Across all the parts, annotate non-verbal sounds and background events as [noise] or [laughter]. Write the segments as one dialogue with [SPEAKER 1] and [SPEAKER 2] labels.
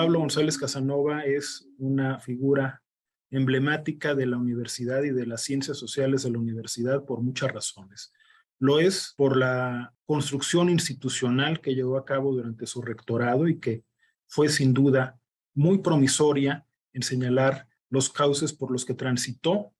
[SPEAKER 1] Pablo González Casanova es una figura emblemática de la universidad y de las ciencias sociales de la universidad por muchas razones. Lo es por la construcción institucional que llevó a cabo durante su rectorado y que fue sin duda muy promisoria en señalar
[SPEAKER 2] los cauces por los que transitó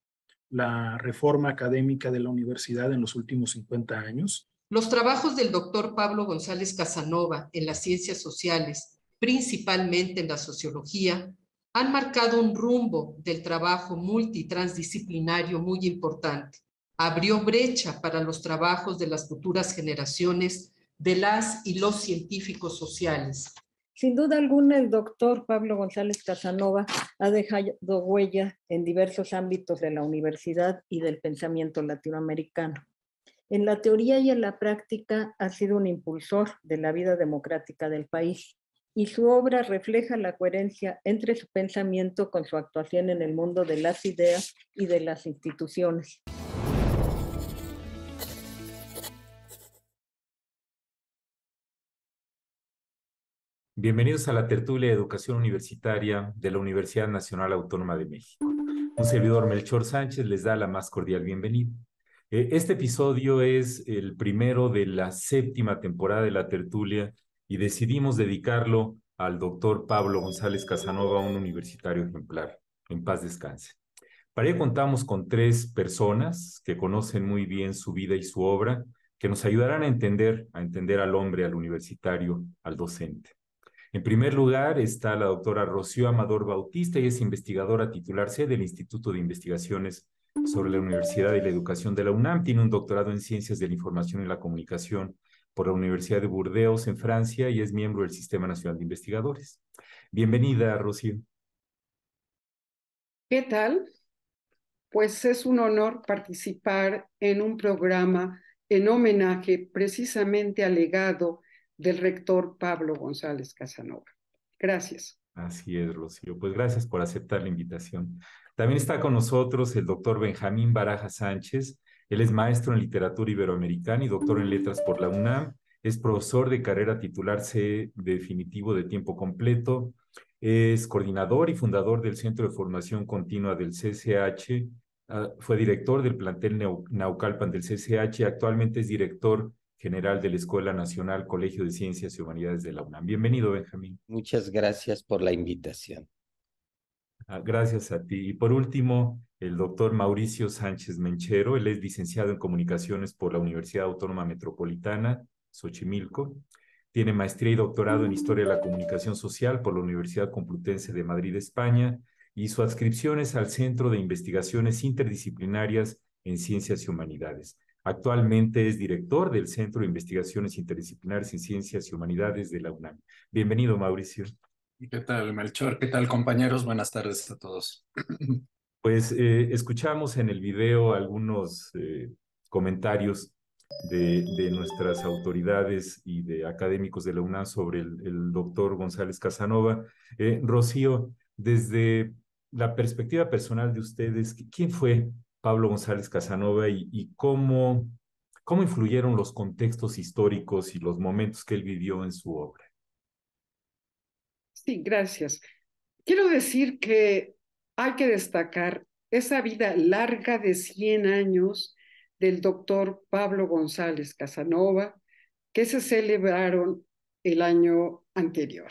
[SPEAKER 2] la reforma académica de la universidad en los últimos 50 años.
[SPEAKER 3] Los trabajos del doctor Pablo González Casanova en las ciencias sociales principalmente en la sociología, han marcado un rumbo del trabajo multitransdisciplinario muy importante. Abrió brecha para los trabajos de las futuras generaciones de las y los científicos sociales.
[SPEAKER 4] Sin duda alguna, el doctor Pablo González Casanova ha dejado huella en diversos ámbitos de la universidad y del pensamiento latinoamericano. En la teoría y en la práctica ha sido un impulsor de la vida democrática del país y su obra refleja la coherencia entre su pensamiento con su actuación en el mundo de las ideas y de las instituciones.
[SPEAKER 1] Bienvenidos a la tertulia de educación universitaria de la Universidad Nacional Autónoma de México. Un servidor Melchor Sánchez les da la más cordial bienvenida. Eh, este episodio es el primero de la séptima temporada de la tertulia y decidimos dedicarlo al doctor Pablo González Casanova, un universitario ejemplar. En paz descanse. Para ello contamos con tres personas que conocen muy bien su vida y su obra, que nos ayudarán a entender, a entender al hombre, al universitario, al docente. En primer lugar está la doctora Rocío Amador Bautista, y es investigadora titular del Instituto de Investigaciones sobre la Universidad y la Educación de la UNAM, tiene un doctorado en Ciencias de la Información y la Comunicación por la Universidad de Burdeos en Francia y es miembro del Sistema Nacional de Investigadores. Bienvenida, Rocío.
[SPEAKER 3] ¿Qué tal? Pues es un honor participar en un programa en homenaje precisamente al legado del rector Pablo González Casanova. Gracias.
[SPEAKER 1] Así es, Rocío. Pues gracias por aceptar la invitación. También está con nosotros el doctor Benjamín Baraja Sánchez, él es maestro en literatura iberoamericana y doctor en letras por la UNAM. Es profesor de carrera titular C definitivo de tiempo completo. Es coordinador y fundador del Centro de Formación Continua del CCH. Ah, fue director del plantel Naucalpan del CCH. Actualmente es director general de la Escuela Nacional Colegio de Ciencias y Humanidades de la UNAM. Bienvenido, Benjamín. Muchas gracias por la invitación. Ah, gracias a ti. Y por último, el doctor Mauricio Sánchez Menchero. Él es licenciado en comunicaciones por la Universidad Autónoma Metropolitana, Xochimilco. Tiene maestría y doctorado en Historia de la Comunicación Social por la Universidad Complutense de Madrid, España, y su adscripción es al Centro de Investigaciones Interdisciplinarias en Ciencias y Humanidades. Actualmente es director del Centro de Investigaciones Interdisciplinarias en Ciencias y Humanidades de la UNAM. Bienvenido, Mauricio. ¿Qué
[SPEAKER 2] tal, Melchor? ¿Qué tal, compañeros? Buenas tardes a todos.
[SPEAKER 1] Pues eh, escuchamos en el video algunos eh, comentarios de, nuestras autoridades y de académicos de la UNAM sobre el, doctor González Casanova. Eh, Rocío, desde la perspectiva personal de ustedes, ¿quién fue Pablo González Casanova y, y cómo, cómo influyeron los contextos históricos y los momentos que él vivió en su obra?
[SPEAKER 3] Sí, gracias. Quiero decir que hay que destacar esa vida larga de 100 años del doctor Pablo González Casanova, que se celebraron el año anterior.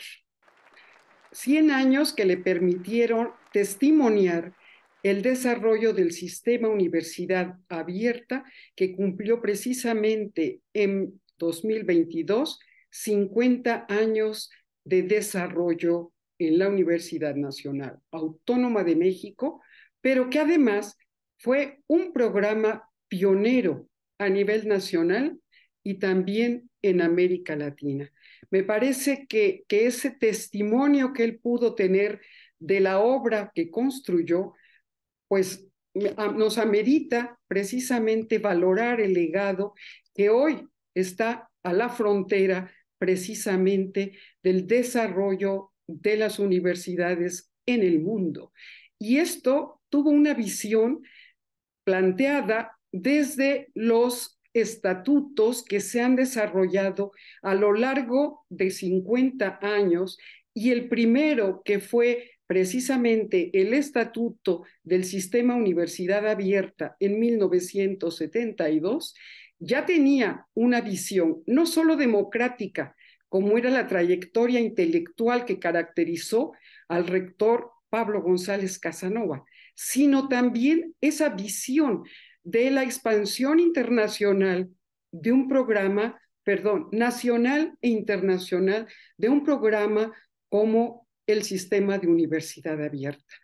[SPEAKER 3] 100 años que le permitieron testimoniar el desarrollo del sistema universidad abierta que cumplió precisamente en 2022 50 años de desarrollo en la Universidad Nacional Autónoma de México, pero que además fue un programa pionero a nivel nacional y también en América Latina. Me parece que, ese testimonio que él pudo tener de la obra que construyó, pues nos amerita precisamente valorar el legado que hoy está a la frontera precisamente del desarrollo de las universidades en el mundo. Y esto tuvo una visión planteada desde los estatutos que se han desarrollado a lo largo de 50 años y el primero que fue precisamente el estatuto del sistema universidad abierta en 1972 ya tenía una visión no solo democrática, como era la trayectoria intelectual que caracterizó al rector Pablo González Casanova, sino también esa visión de la expansión internacional de un programa, perdón, nacional e internacional, de un programa como el sistema de universidad abierta.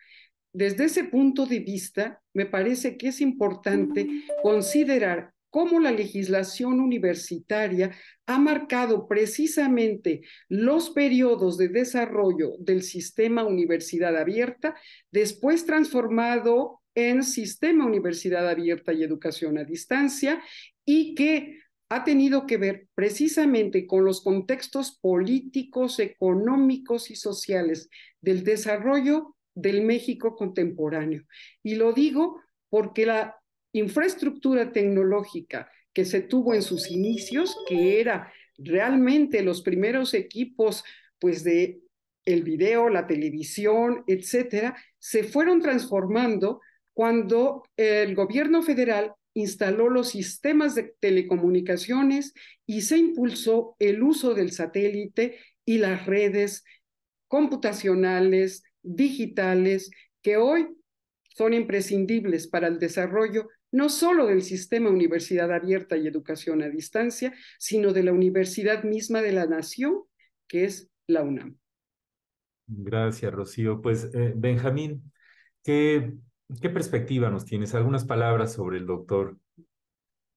[SPEAKER 3] Desde ese punto de vista, me parece que es importante considerar cómo la legislación universitaria ha marcado precisamente los periodos de desarrollo del sistema universidad abierta, después transformado en sistema universidad abierta y educación a distancia, y que ha tenido que ver precisamente con los contextos políticos, económicos y sociales del desarrollo del México contemporáneo. Y lo digo porque la infraestructura tecnológica que se tuvo en sus inicios, que era realmente los primeros equipos pues de el video, la televisión, etcétera, se fueron transformando cuando el gobierno federal instaló los sistemas de telecomunicaciones y se impulsó el uso del satélite y las redes computacionales, digitales, que hoy son imprescindibles para el desarrollo no solo del sistema Universidad Abierta y Educación a Distancia, sino de la universidad misma de la nación, que es la UNAM.
[SPEAKER 1] Gracias, Rocío. Pues, eh, Benjamín, ¿qué, ¿qué perspectiva nos tienes? Algunas palabras sobre el doctor.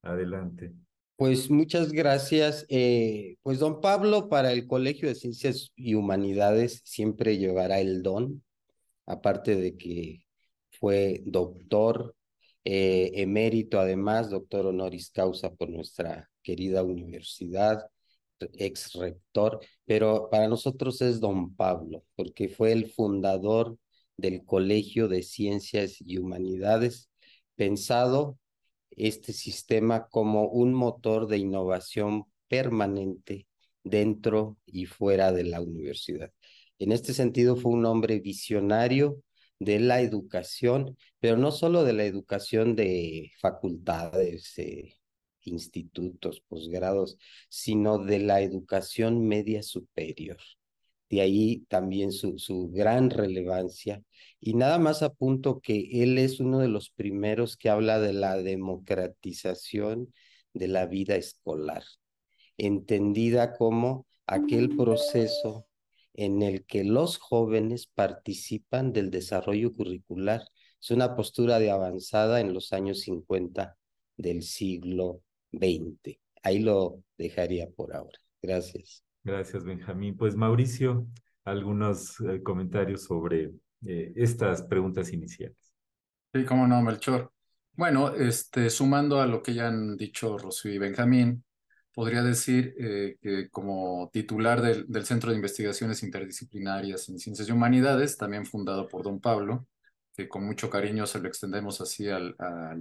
[SPEAKER 1] Adelante.
[SPEAKER 5] Pues muchas gracias. Eh, pues don Pablo para el Colegio de Ciencias y Humanidades siempre llevará el don, aparte de que fue doctor eh, emérito además, doctor honoris causa por nuestra querida universidad, ex rector, pero para nosotros es don Pablo, porque fue el fundador del Colegio de Ciencias y Humanidades, pensado este sistema como un motor de innovación permanente dentro y fuera de la universidad. En este sentido, fue un hombre visionario de la educación, pero no solo de la educación de facultades, eh, institutos, posgrados, sino de la educación media superior. De ahí también su, su gran relevancia. Y nada más apunto que él es uno de los primeros que habla de la democratización de la vida escolar, entendida como aquel proceso en el que los jóvenes participan del desarrollo curricular. Es una postura de avanzada en los años 50 del siglo XX. Ahí lo dejaría por ahora. Gracias.
[SPEAKER 1] Gracias, Benjamín. Pues Mauricio, algunos eh, comentarios sobre eh, estas preguntas
[SPEAKER 2] iniciales. Sí, cómo no, Melchor. Bueno, este, sumando a lo que ya han dicho Rocío y Benjamín, podría decir eh, que como titular del, Centro de Investigaciones Interdisciplinarias en Ciencias y Humanidades, también fundado por don Pablo, que con mucho cariño se lo extendemos así al,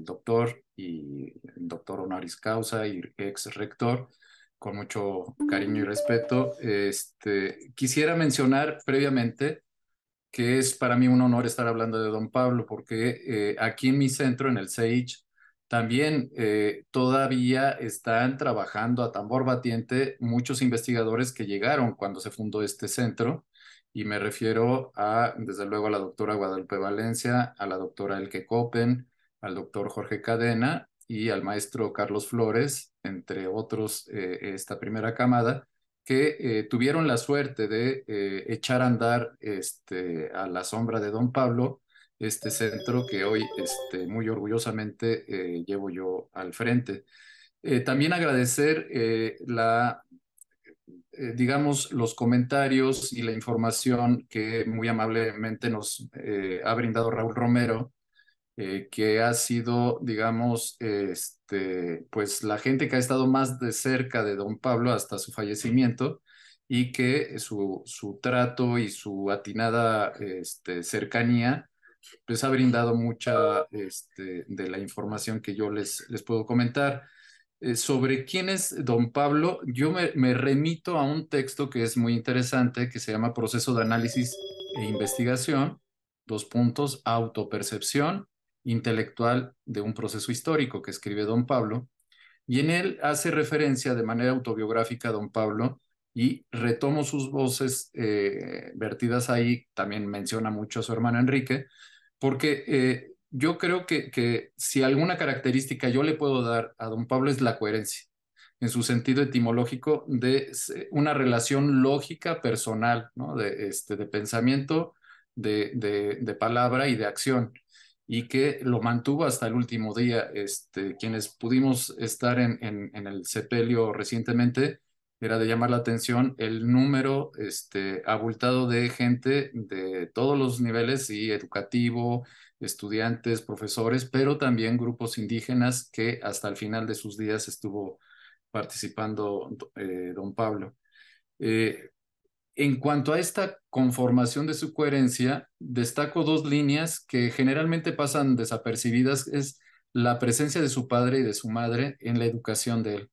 [SPEAKER 2] doctor y el doctor honoris causa y ex rector, con mucho cariño y mm. respeto. Este, quisiera mencionar previamente que es para mí un honor estar hablando de don Pablo, porque eh, aquí en mi centro, en el CEICH, también eh, todavía están trabajando a tambor batiente muchos investigadores que llegaron cuando se fundó este centro, y me refiero a, desde luego, a la doctora Guadalupe Valencia, a la doctora Elke Copen, al doctor Jorge Cadena y al maestro Carlos Flores, entre otros, eh, esta primera camada, que eh, tuvieron la suerte de echar a andar este, a la sombra de don Pablo este centro que hoy este, muy orgullosamente eh, llevo yo al frente. Eh, también agradecer eh, la, digamos, los comentarios y la información que muy amablemente nos ha brindado Raúl Romero, que ha sido, digamos, este, pues la gente que ha estado más de cerca de don Pablo hasta su fallecimiento y que su, su trato y su atinada este, cercanía les ha brindado mucha este, de la información que yo les, les puedo comentar. Eh, sobre quién es don Pablo, yo me, remito a un texto que es muy interesante, que se llama Proceso de Análisis e Investigación, dos puntos, autopercepción intelectual de un proceso histórico que escribe don Pablo, y en él hace referencia de manera autobiográfica a don Pablo y retomo sus voces eh, vertidas ahí, también menciona mucho a su hermano Enrique, porque eh, yo creo que, si alguna característica yo le puedo dar a don Pablo es la coherencia, en su sentido etimológico, de una relación lógica personal, de, este, de pensamiento, de, palabra y de acción y que lo mantuvo hasta el último día. Este, quienes pudimos estar en, en el sepelio recientemente, era de llamar la atención el número este, abultado de gente de todos los niveles, y educativo, estudiantes, profesores, pero también grupos indígenas que hasta el final de sus días estuvo participando eh, don Pablo. Eh, en cuanto a esta conformación de su coherencia, destaco dos líneas que generalmente pasan desapercibidas, es la presencia de su padre y de su madre en la educación de él.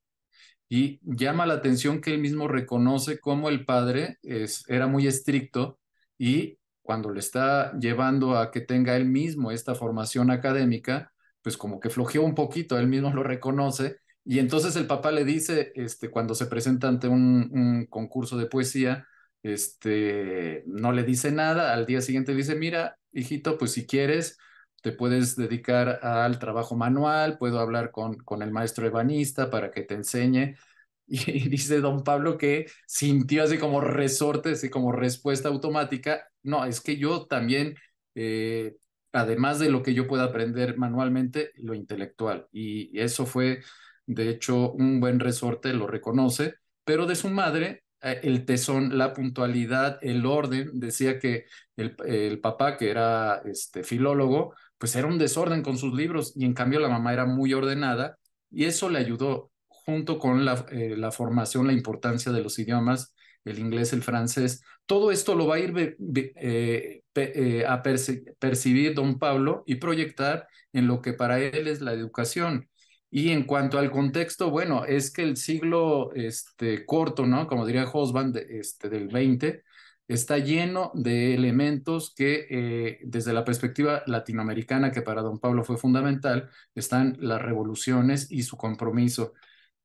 [SPEAKER 2] Y llama la atención que él mismo reconoce cómo el padre es, era muy estricto y cuando le está llevando a que tenga él mismo esta formación académica, pues como que flojeó un poquito, él mismo [laughs] lo reconoce. Y entonces el papá le dice, este, cuando se presenta ante un, concurso de poesía, este, no le dice nada, al día siguiente dice, mira, hijito, pues si quieres, te puedes dedicar al trabajo manual, puedo hablar con, con el maestro ebanista para que te enseñe. [laughs] Y dice don Pablo que sintió así como resorte, así como respuesta automática. No, es que yo también, eh, además de lo que yo pueda aprender manualmente, lo intelectual. Y eso fue, de hecho, un buen resorte, lo reconoce, pero de su madre, eh, el tesón, la puntualidad, el orden, decía que el, el papá, que era este, filólogo, pues era un desorden con sus libros y en cambio la mamá era muy ordenada y eso le ayudó junto con la, eh, formación, la importancia de los idiomas, el inglés, el francés. Todo esto lo va a ir eh, eh, a percibir don Pablo y proyectar en lo que para él es la educación. Y en cuanto al contexto, bueno, es que el siglo este, corto, ¿no? Como diría Hosband, este, del 20, está lleno de elementos que eh, desde la perspectiva latinoamericana, que para don Pablo fue fundamental, están las revoluciones y su compromiso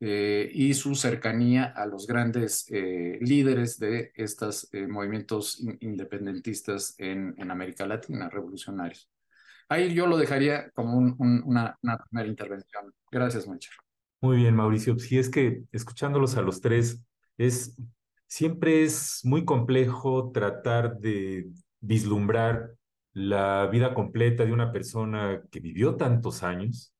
[SPEAKER 2] eh, y su cercanía a los grandes eh, líderes de estos movimientos independentistas en, América Latina, revolucionarios. Ahí yo lo dejaría como una, primera intervención. Gracias, mucho
[SPEAKER 1] Muy bien, Mauricio. Si es que escuchándolos a los tres, es siempre es muy complejo tratar de vislumbrar la vida completa de una persona que vivió tantos años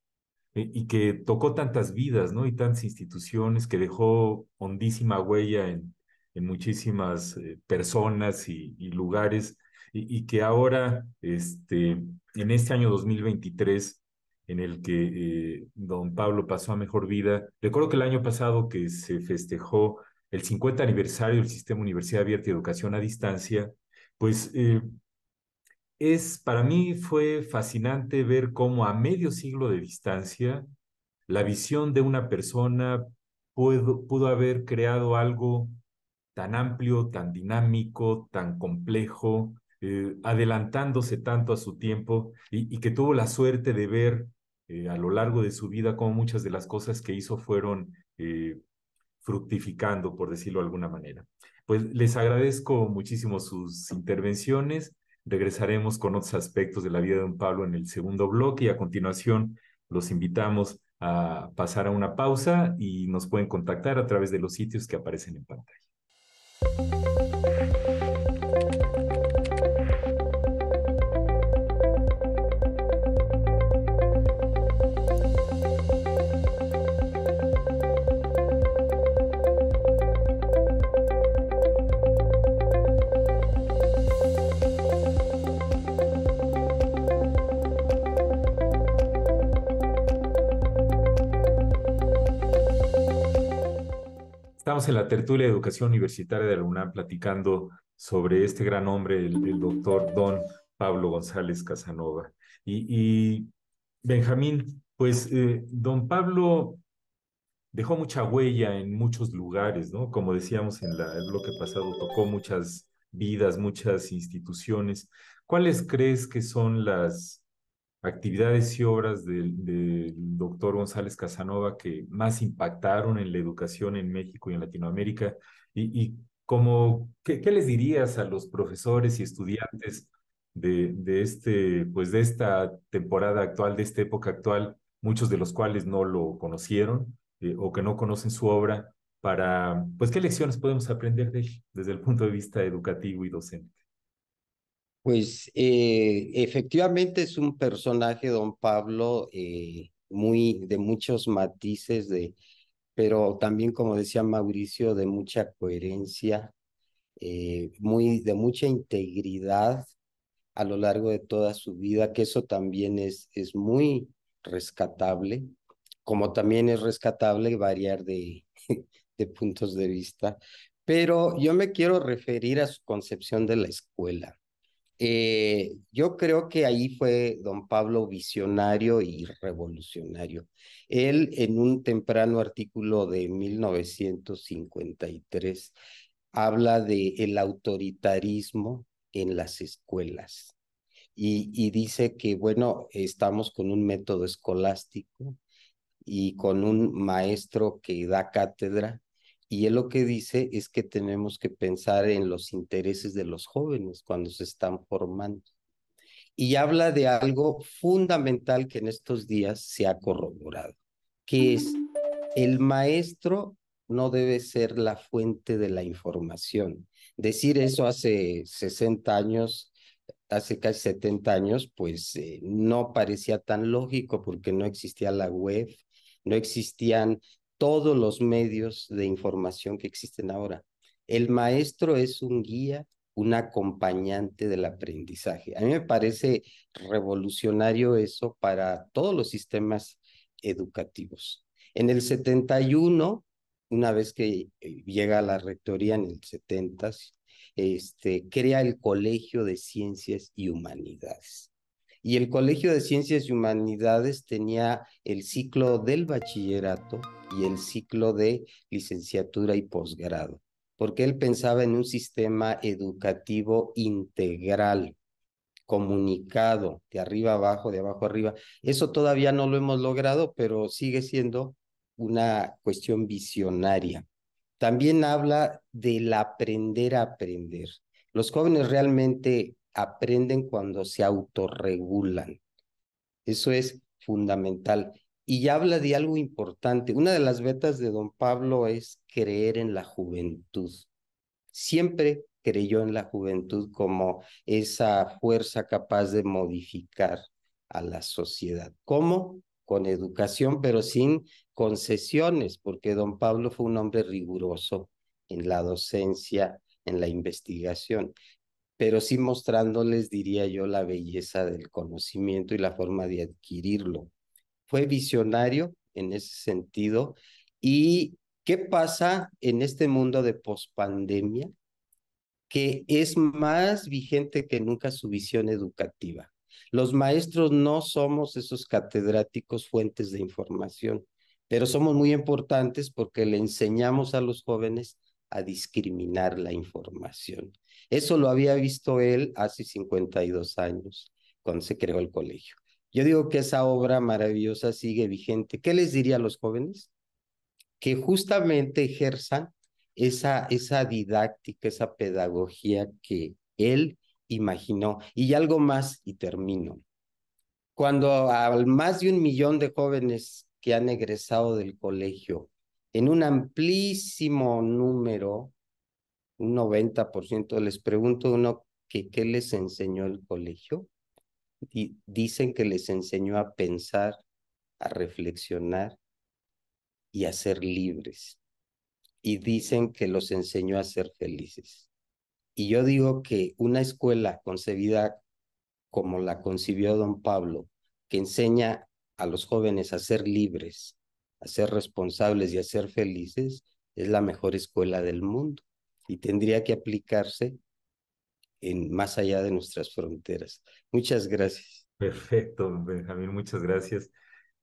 [SPEAKER 1] eh, y que tocó tantas vidas, ¿no? Y tantas instituciones, que dejó hondísima huella en, en muchísimas eh, personas y, lugares, y, que ahora, este, en este año 2023, en el que eh, don Pablo pasó a mejor vida, recuerdo que el año pasado que se festejó el 50 aniversario del Sistema Universidad Abierta y Educación a Distancia, pues eh, es, para mí fue fascinante ver cómo a medio siglo de distancia, la visión de una persona pudo, pudo haber creado algo tan amplio, tan dinámico, tan complejo, eh, adelantándose tanto a su tiempo y, que tuvo la suerte de ver eh, a lo largo de su vida cómo muchas de las cosas que hizo fueron fructificando, por decirlo de alguna manera. Pues les agradezco muchísimo sus intervenciones. Regresaremos con otros aspectos de la vida de don Pablo en el segundo bloque y a continuación los invitamos a pasar a una pausa y nos pueden contactar a través de los sitios que aparecen en pantalla. la tertulia de educación universitaria de la UNAM platicando sobre este gran hombre, el, doctor Don Pablo González Casanova. Y, Benjamín, pues eh, don Pablo dejó mucha huella en muchos lugares, ¿no? Como decíamos en la, el bloque pasado, tocó muchas vidas, muchas instituciones. ¿Cuáles crees que son las actividades y obras del, doctor González Casanova que más impactaron en la educación en México y en Latinoamérica. Y, como, ¿qué, les dirías a los profesores y estudiantes de, de, este, pues de esta temporada actual, de esta época actual, muchos de los cuales no lo conocieron eh, o que no conocen su obra? para, pues, qué lecciones podemos aprender desde el punto de vista
[SPEAKER 5] educativo y docente. Pues eh, efectivamente es un personaje, don Pablo, eh, muy de muchos matices, de, pero también, como decía Mauricio, de mucha coherencia, eh, muy, de mucha integridad a lo largo de toda su vida, que eso también es, es muy rescatable, como también es rescatable variar de [laughs] puntos de vista. Pero yo me quiero referir a su concepción de la escuela eh, yo creo que ahí fue don Pablo visionario y revolucionario. Él en un temprano artículo de 1953 habla de el autoritarismo en las escuelas y dice que bueno, estamos con un método escolástico y con un maestro que da cátedra y él lo que dice es que tenemos que pensar en los intereses de los jóvenes cuando se están formando. Y habla de algo fundamental que en estos días se ha corroborado, que es el maestro no debe ser la fuente de la información. Decir eso hace 60 años, hace casi 70 años, pues eh, no parecía tan lógico porque no existía la web, no existían todos los medios de información que existen ahora. El maestro es un guía, un acompañante del aprendizaje. A mí me parece revolucionario eso para todos los sistemas educativos. En el 71, una vez que eh, llega a la rectoría en el 70, este, crea el Colegio de Ciencias y Humanidades y el Colegio de Ciencias y Humanidades tenía el ciclo del bachillerato y el ciclo de licenciatura y posgrado, porque él pensaba en un sistema educativo integral, comunicado, de arriba abajo, de abajo arriba. Eso todavía no lo hemos logrado, pero sigue siendo una cuestión visionaria. También habla del aprender a aprender. Los jóvenes realmente aprenden cuando se autorregulan. Eso es fundamental. Y ya habla de algo importante. Una de las vetas de don Pablo es creer en la juventud. Siempre creyó en la juventud como esa fuerza capaz de modificar a la sociedad. ¿Cómo? Con educación, pero sin concesiones, porque don Pablo fue un hombre riguroso en la docencia, en la investigación pero sí mostrándoles, diría yo, la belleza del conocimiento y la forma de adquirirlo. Fue visionario en ese sentido. ¿Y qué pasa en este mundo de pospandemia? Que es más vigente que nunca su visión educativa. Los maestros no somos esos catedráticos fuentes de información, pero somos muy importantes porque le enseñamos a los jóvenes a discriminar la información. Eso lo había visto él hace 52 años, cuando se creó el colegio. Yo digo que esa obra maravillosa sigue vigente. ¿Qué les diría a los jóvenes? Que justamente ejerzan esa, didáctica, esa pedagogía que él imaginó. Y algo más, y termino. Cuando al más de un millón de jóvenes que han egresado del colegio, en un amplísimo número un 90% les pregunto uno que qué les enseñó el colegio y dicen que les enseñó a pensar, a reflexionar y a ser libres. Y dicen que los enseñó a ser felices. Y yo digo que una escuela concebida como la concibió don Pablo, que enseña a los jóvenes a ser libres, a ser responsables y a ser felices, es la mejor escuela del mundo y tendría que aplicarse en más allá de nuestras fronteras. Muchas gracias. Perfecto,
[SPEAKER 1] Benjamín, muchas gracias.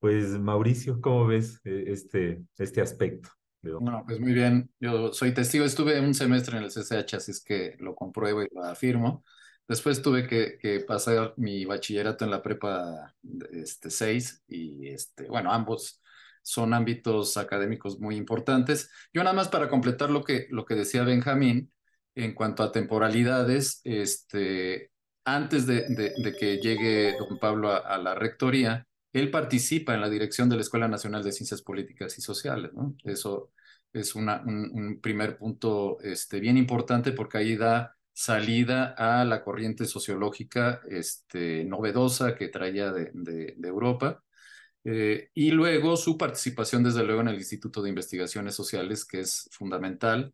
[SPEAKER 1] Pues Mauricio, ¿cómo ves eh, este, este
[SPEAKER 2] aspecto? Bueno, pues muy bien. Yo soy testigo, estuve un semestre en el CCH, así es que lo compruebo y lo afirmo. Después tuve que, pasar mi bachillerato en la prepa este, 6 y, este, bueno, ambos son ámbitos académicos muy importantes. Yo nada más para completar lo que, lo que decía Benjamín en cuanto a temporalidades, este, antes de, que llegue don Pablo a, la rectoría, él participa en la dirección de la Escuela Nacional de Ciencias Políticas y Sociales. Eso es una, un, primer punto este, bien importante porque ahí da salida a la corriente sociológica este, novedosa que traía de, de Europa eh, y luego su participación, desde luego, en el Instituto de Investigaciones Sociales, que es fundamental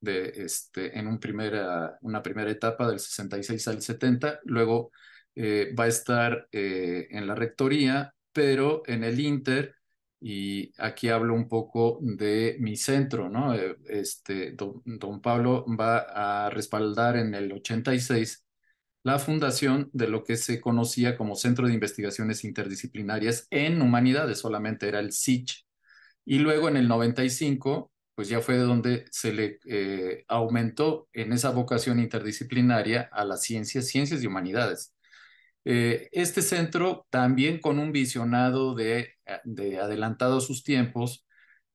[SPEAKER 2] de, este, en un primera, una primera etapa del 66 al 70. Luego eh, va a estar eh, en la rectoría, pero en el Inter, y aquí hablo un poco de mi centro, ¿no? Este, don Pablo va a respaldar en el 86 la fundación de lo que se conocía como Centro de Investigaciones Interdisciplinarias en Humanidades, solamente era el SICH. Y luego en el 95, pues ya fue de donde se le eh, aumentó en esa vocación interdisciplinaria a las ciencias, ciencias y humanidades. Eh, este centro, también con un visionado de, adelantado a sus tiempos,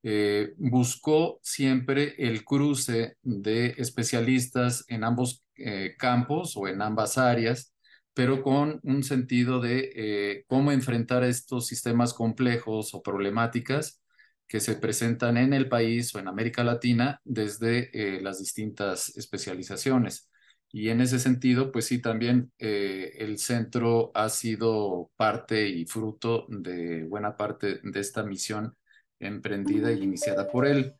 [SPEAKER 2] eh, buscó siempre el cruce de especialistas en ambos eh, campos o en ambas áreas, pero con un sentido de eh, cómo enfrentar estos sistemas complejos o problemáticas que se presentan en el país o en América Latina desde eh, las distintas especializaciones. Y en ese sentido, pues sí, también el centro ha sido parte y fruto de buena parte de esta misión emprendida y iniciada por él.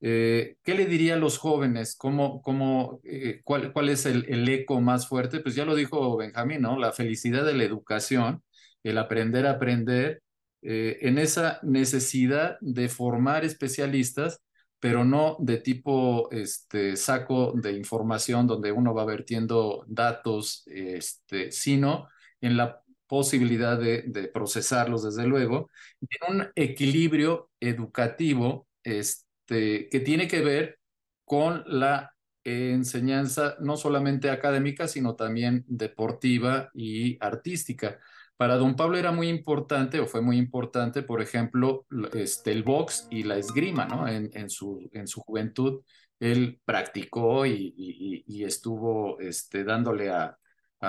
[SPEAKER 2] Eh, ¿Qué le diría a los jóvenes? ¿Cómo, cómo, eh, cuál, cuál, es el, el, eco más fuerte? Pues ya lo dijo Benjamín, ¿no? La felicidad de la educación, el aprender a aprender, eh, en esa necesidad de formar especialistas, pero no de tipo este, saco de información donde uno va vertiendo datos, este, sino en la posibilidad de, de procesarlos, desde luego, en un equilibrio educativo. Este, este, que tiene que ver con la enseñanza no solamente académica, sino también deportiva y artística. Para don Pablo era muy importante, o fue muy importante, por ejemplo, este, el box y la esgrima, ¿no? En, su, en su juventud, él practicó y, estuvo este, dándole a,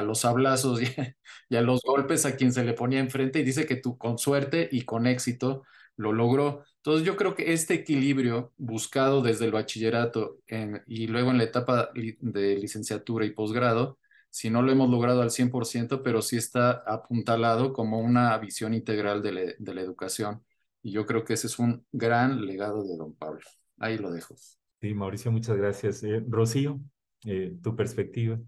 [SPEAKER 2] los abrazos [laughs] y, y, a los golpes a quien se le ponía enfrente y dice que tú, con suerte y con éxito lo logró. Entonces yo creo que este equilibrio buscado desde el bachillerato y luego en la etapa de licenciatura y posgrado, si no lo hemos logrado al 100%, pero sí está apuntalado como una visión integral de, la educación. Y yo creo que ese es un gran legado de don Pablo. Ahí lo dejo. Sí, Mauricio, muchas gracias. Eh, Rocío, eh, tu
[SPEAKER 1] perspectiva.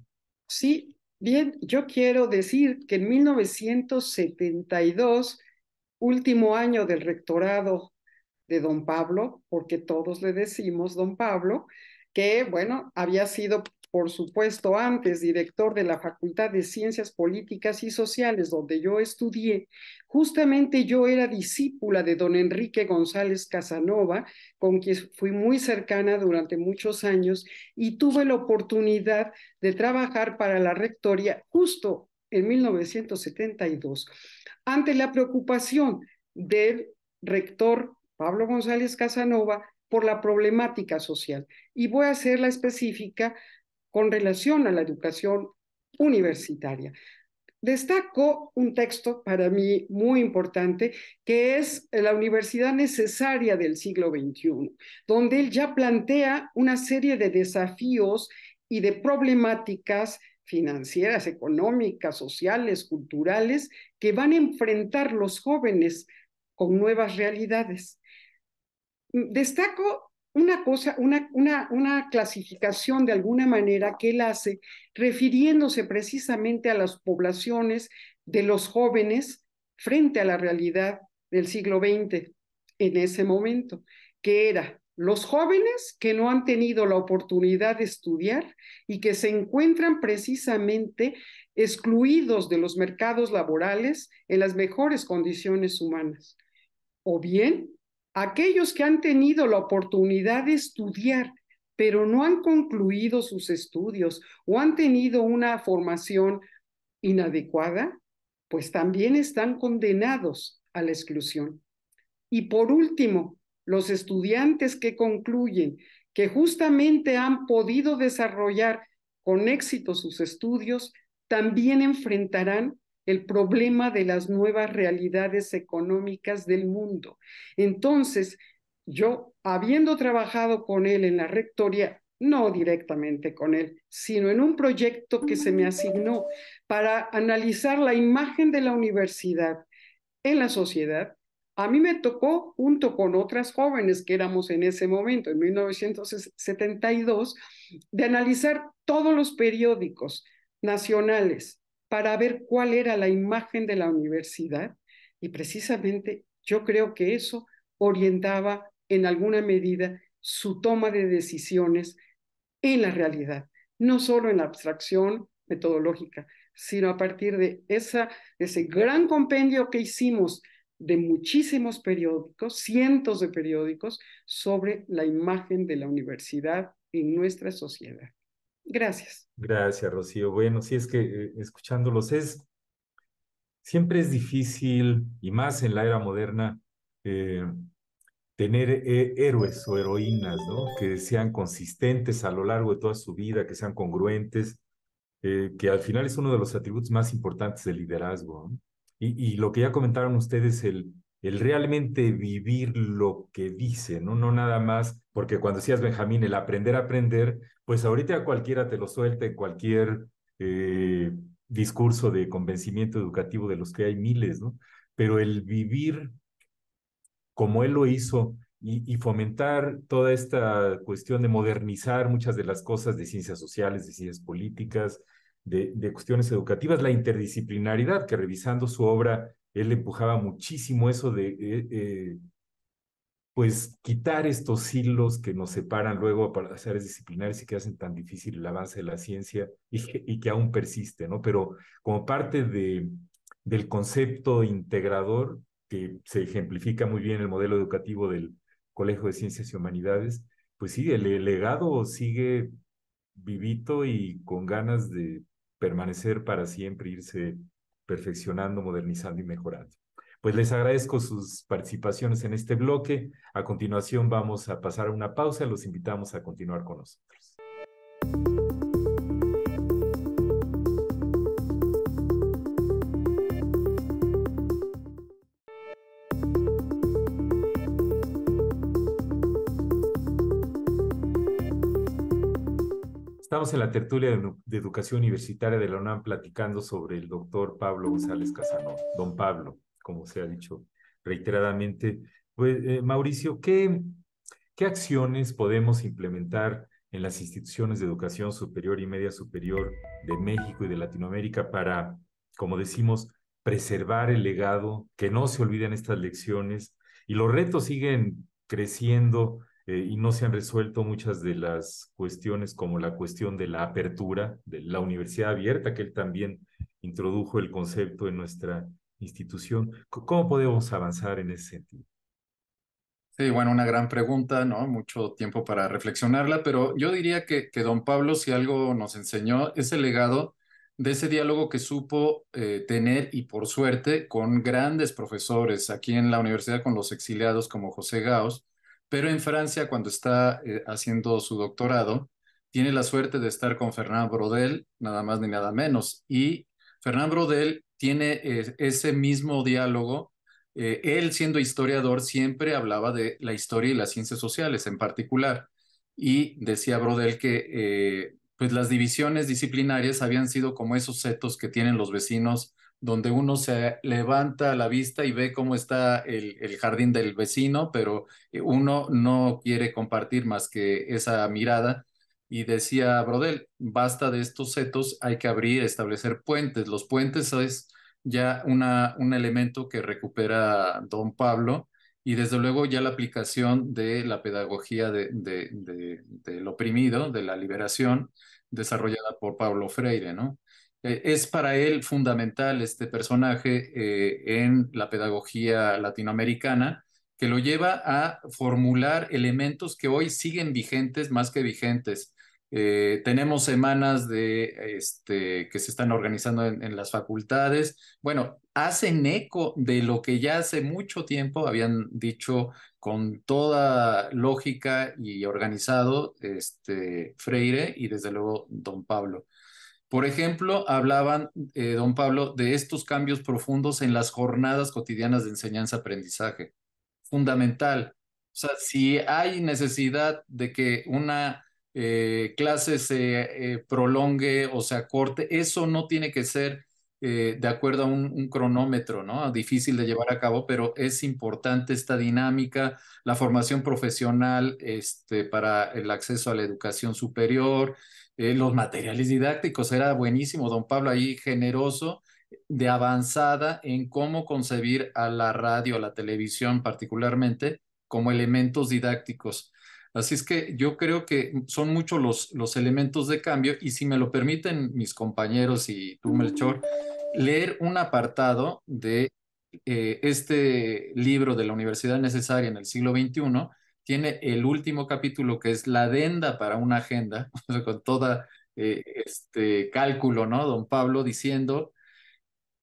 [SPEAKER 3] Sí, bien, yo quiero decir que en 1972 último año del rectorado de don Pablo, porque todos le decimos don Pablo, que bueno, había sido por supuesto antes director de la Facultad de Ciencias Políticas y Sociales, donde yo estudié, justamente yo era discípula de don Enrique González Casanova, con quien fui muy cercana durante muchos años y tuve la oportunidad de trabajar para la rectoría justo en 1972, ante la preocupación del rector Pablo González Casanova por la problemática social. Y voy a hacerla específica con relación a la educación universitaria. Destaco un texto para mí muy importante, que es La Universidad Necesaria del siglo XXI, donde él ya plantea una serie de desafíos y de problemáticas financieras, económicas, sociales, culturales, que van a enfrentar los jóvenes con nuevas realidades. Destaco una cosa, una, clasificación de alguna manera que él hace refiriéndose precisamente a las poblaciones de los jóvenes frente a la realidad del siglo XX en ese momento, que era los jóvenes que no han tenido la oportunidad de estudiar y que se encuentran precisamente excluidos de los mercados laborales en las mejores condiciones humanas. O bien, aquellos que han tenido la oportunidad de estudiar, pero no han concluido sus estudios o han tenido una formación inadecuada, pues también están condenados a la exclusión. Y por último, los estudiantes que concluyen que justamente han podido desarrollar con éxito sus estudios, también enfrentarán el problema de las nuevas realidades económicas del mundo. Entonces, yo, habiendo trabajado con él en la rectoría, no directamente con él, sino en un proyecto que se me asignó para analizar la imagen de la universidad en la sociedad, a mí me tocó, junto con otras jóvenes que éramos en ese momento, en 1972, de analizar todos los periódicos nacionales para ver cuál era la imagen de la universidad. Y precisamente yo creo que eso orientaba en alguna medida su toma de decisiones en la realidad, no solo en la abstracción metodológica, sino a partir de ese gran compendio que hicimos de muchísimos periódicos, cientos de periódicos, sobre la imagen de la universidad en nuestra sociedad. Gracias.
[SPEAKER 1] Gracias, Rocío. Bueno, si es que eh, escuchándolos es, siempre es difícil, y más en la era moderna, eh, tener eh, héroes o heroínas, ¿no? Que sean consistentes a lo largo de toda su vida, que sean congruentes, que al final es uno de los atributos más importantes del liderazgo. ¿no? y, lo que ya comentaron ustedes, el, el realmente vivir lo que dice, ¿no? No nada más, porque cuando decías, Benjamín, el aprender a aprender, pues ahorita a cualquiera te lo suelta en cualquier eh, discurso de convencimiento educativo de los que hay miles, ¿no? Pero el vivir como él lo hizo y, y fomentar toda esta cuestión de modernizar muchas de las cosas de ciencias sociales, de ciencias políticas, de, cuestiones educativas, la interdisciplinaridad, que revisando su obra, él empujaba muchísimo eso de, eh, eh, pues, quitar estos hilos que nos separan luego para las áreas disciplinares y que hacen tan difícil el avance de la ciencia y que, y que aún persiste, ¿no? Pero como parte de, del concepto integrador que se ejemplifica muy bien el modelo educativo del Colegio de Ciencias y Humanidades, pues sí, el legado sigue vivito y con ganas de permanecer para siempre, irse perfeccionando, modernizando y mejorando. Pues les agradezco sus participaciones en este bloque. A continuación vamos a pasar a una pausa. Los invitamos a continuar con nosotros. Estamos en la tertulia de educación universitaria de la UNAM platicando sobre el doctor Pablo González Casanova, don Pablo, como se ha dicho reiteradamente. Pues, eh, Mauricio, ¿qué, ¿qué acciones podemos implementar en las instituciones de educación superior y media superior de México y de Latinoamérica para, como decimos, preservar el legado, que no se olviden estas lecciones? Y los retos siguen creciendo eh, y no se han resuelto muchas de las cuestiones como la cuestión de la apertura, de la universidad abierta, que él también introdujo el concepto en nuestra institución.
[SPEAKER 2] ¿Cómo podemos avanzar en ese sentido? Sí, bueno, una gran pregunta, ¿no? Mucho tiempo para reflexionarla, pero yo diría que, que don Pablo, si algo nos enseñó, es el legado de ese diálogo que supo eh, tener y por suerte con grandes profesores aquí en la universidad, con los exiliados como José Gaos, pero en Francia, cuando está eh, haciendo su doctorado, tiene la suerte de estar con Fernand Brodel, nada más ni nada menos. Y Fernand Brodel tiene eh, ese mismo diálogo. Eh, él, siendo historiador, siempre hablaba de la historia y las ciencias sociales en particular. Y decía Brodel que pues las divisiones disciplinarias habían sido como esos setos que tienen los vecinos donde uno se levanta a la vista y ve cómo está el, el, jardín del vecino, pero eh, uno no quiere compartir más que esa mirada. Y decía Brodel, basta de estos setos, hay que abrir, establecer puentes. Los puentes es ya una, un elemento que recupera don Pablo y desde luego ya la aplicación de la pedagogía de, de, de, del oprimido, de la liberación, desarrollada por Pablo Freire, ¿no? Eh, es para él fundamental este personaje eh, en la pedagogía latinoamericana, que lo lleva a formular elementos que hoy siguen vigentes más que vigentes. Eh, tenemos semanas de, este, que se están organizando en, en, las facultades. Bueno, hacen eco de lo que ya hace mucho tiempo habían dicho con toda lógica y organizado este, Freire y desde luego don Pablo. Por ejemplo, hablaban, eh, don Pablo, de estos cambios profundos en las jornadas cotidianas de enseñanza-aprendizaje. Fundamental. O sea, si hay necesidad de que una eh, clase se eh, prolongue o se acorte, eso no tiene que ser de acuerdo a un, cronómetro, ¿no? Difícil de llevar a cabo, pero es importante esta dinámica, la formación profesional este, para el acceso a la educación superior, eh, los materiales didácticos, era buenísimo, don Pablo ahí generoso, de avanzada en cómo concebir a la radio, a la televisión particularmente, como elementos didácticos. Así es que yo creo que son muchos los, los elementos de cambio y si me lo permiten mis compañeros y tú, Melchor, leer un apartado de eh, este libro de la Universidad Necesaria en el siglo XXI tiene el último capítulo que es la adenda para una agenda, [laughs] con toda eh, este cálculo, ¿no? Don Pablo diciendo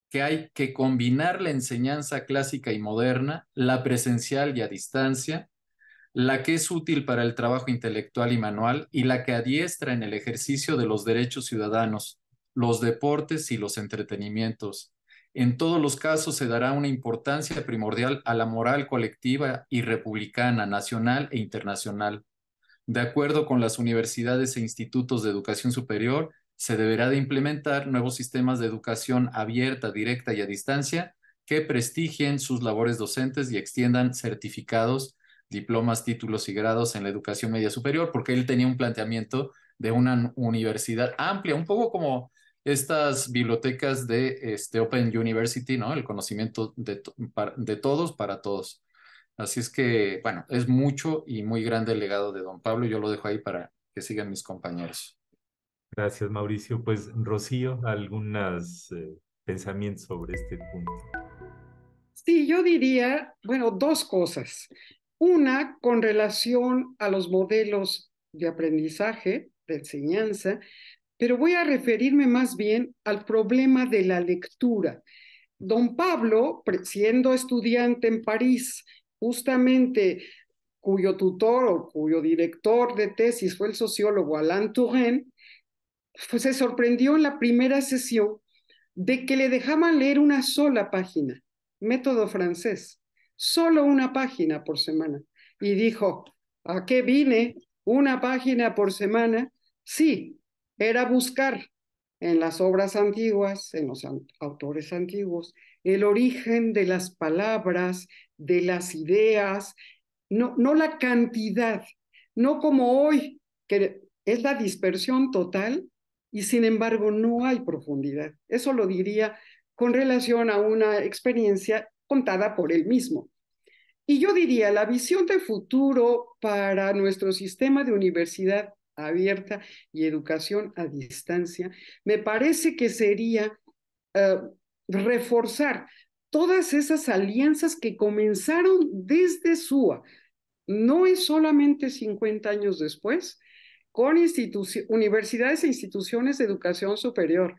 [SPEAKER 2] que hay que combinar la enseñanza clásica y moderna, la presencial y a distancia, la que es útil para el trabajo intelectual y manual y la que adiestra en el ejercicio de los derechos ciudadanos, los deportes y los entretenimientos, en todos los casos se dará una importancia primordial a la moral colectiva y republicana, nacional e internacional. De acuerdo con las universidades e institutos de educación superior, se deberá de implementar nuevos sistemas de educación abierta, directa y a distancia que prestigien sus labores docentes y extiendan certificados, diplomas, títulos y grados en la educación media superior, porque él tenía un planteamiento de una universidad amplia, un poco como estas bibliotecas de este, Open University, ¿no? El conocimiento de, de todos para todos. Así es que, bueno, es mucho y muy grande el legado de don Pablo. Yo lo dejo ahí para que sigan mis compañeros. Gracias, Mauricio.
[SPEAKER 1] Pues, Rocío, algunos eh, pensamientos sobre este punto.
[SPEAKER 3] Sí, yo diría, bueno, dos cosas. Una con relación a los modelos de aprendizaje, de enseñanza, pero voy a referirme más bien al problema de la lectura. Don Pablo, siendo estudiante en París, justamente cuyo tutor o cuyo director de tesis fue el sociólogo Alain Touraine, pues se sorprendió en la primera sesión de que le dejaban leer una sola página, método francés, solo una página por semana. Y dijo, ¿a qué vine? Una página por semana. Sí, era buscar en las obras antiguas, en los autores antiguos, el origen de las palabras, de las ideas, no, no la cantidad, no como hoy, que es la dispersión total y sin embargo no hay profundidad. Eso lo diría con relación a una experiencia contada por él mismo. Y yo diría, la visión de futuro para nuestro sistema de universidad abierta y educación a distancia, me parece que sería eh, reforzar todas esas alianzas que comenzaron desde SUA. No es solamente 50 años después, con universidades e instituciones de educación superior,